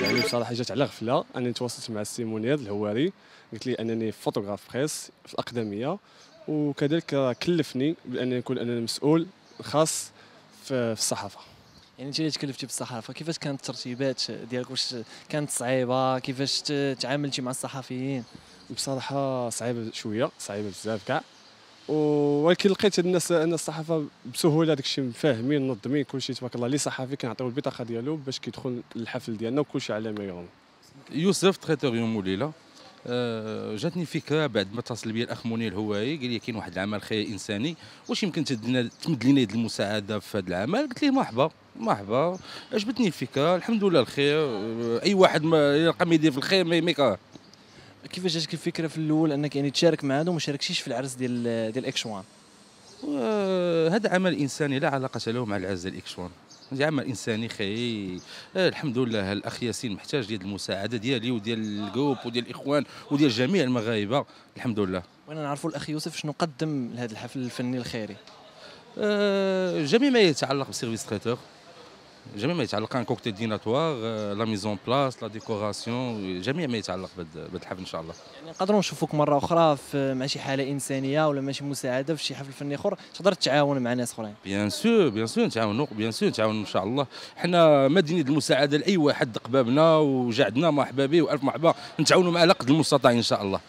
يعني بصراحه جات على غفله انني تواصلت مع السي منير الهواري قلت لي انني فوتوغراف بريس في الاقدميه وكذلك كلفني بانني نكون انا المسؤول خاص في الصحافه يعني انت اللي تكلفتي بالصحافه كيفاش كانت الترتيبات ديالك واش كانت صعيبه كيفاش تعاملتي مع الصحفيين بصراحه صعيبه شويه صعيبه بزاف كاع ولكن لقيت الناس ان الصحافه بسهوله داك الشيء منظمين كلشي تبارك الله اللي صحافي كنعطيو البطاقه ديالو باش كيدخل للحفل ديالنا وكلشي على ما يرام يوسف تريتور يوم وليله آه، جاتني فكره بعد ما اتصل بي الاخ منير الهواري قال لي كاين واحد العمل خير انساني واش يمكن تمد لنا يد المساعده في هذا العمل قلت ليه مرحبا مرحبا عجبتني الفكره الحمد لله الخير آه، اي واحد ما يلقى ما يدير في الخير ما يكره كيفاش جاتك الفكره في الاول انك يعني تشارك مع هذا وما شاركتيش في العرس ديال ديال وان هذا عمل انساني لا علاقه له مع العرس ديال وان هذا عمل انساني خي آه، الحمد لله الاخ ياسين محتاج ديال المساعده ديالي وديال الجروب وديال الاخوان وديال جميع المغاربه الحمد لله بغينا نعرفوا الاخ يوسف شنو قدم لهذا الحفل الفني الخيري آه، جميع ما يتعلق بسيرفيس تريتور جميع ما يتعلق عن كوكتيل ديناتوار آه، لا ميزون بلاس لا ديكوراسيون جميع ما يتعلق بالحفل ان شاء الله يعني نقدروا نشوفوك مره اخرى في مع شي حاله انسانيه ولا مع شي مساعده في شي حفل فني اخر تقدر تعاون مع ناس اخرين بيان سور بيان سور نتعاونوا بيان سور نتعاونوا ان شاء الله حنا مدينه المساعده لاي واحد قبابنا وجا عندنا مرحبا به والف مرحبا نتعاونوا مع على قد المستطاع ان شاء الله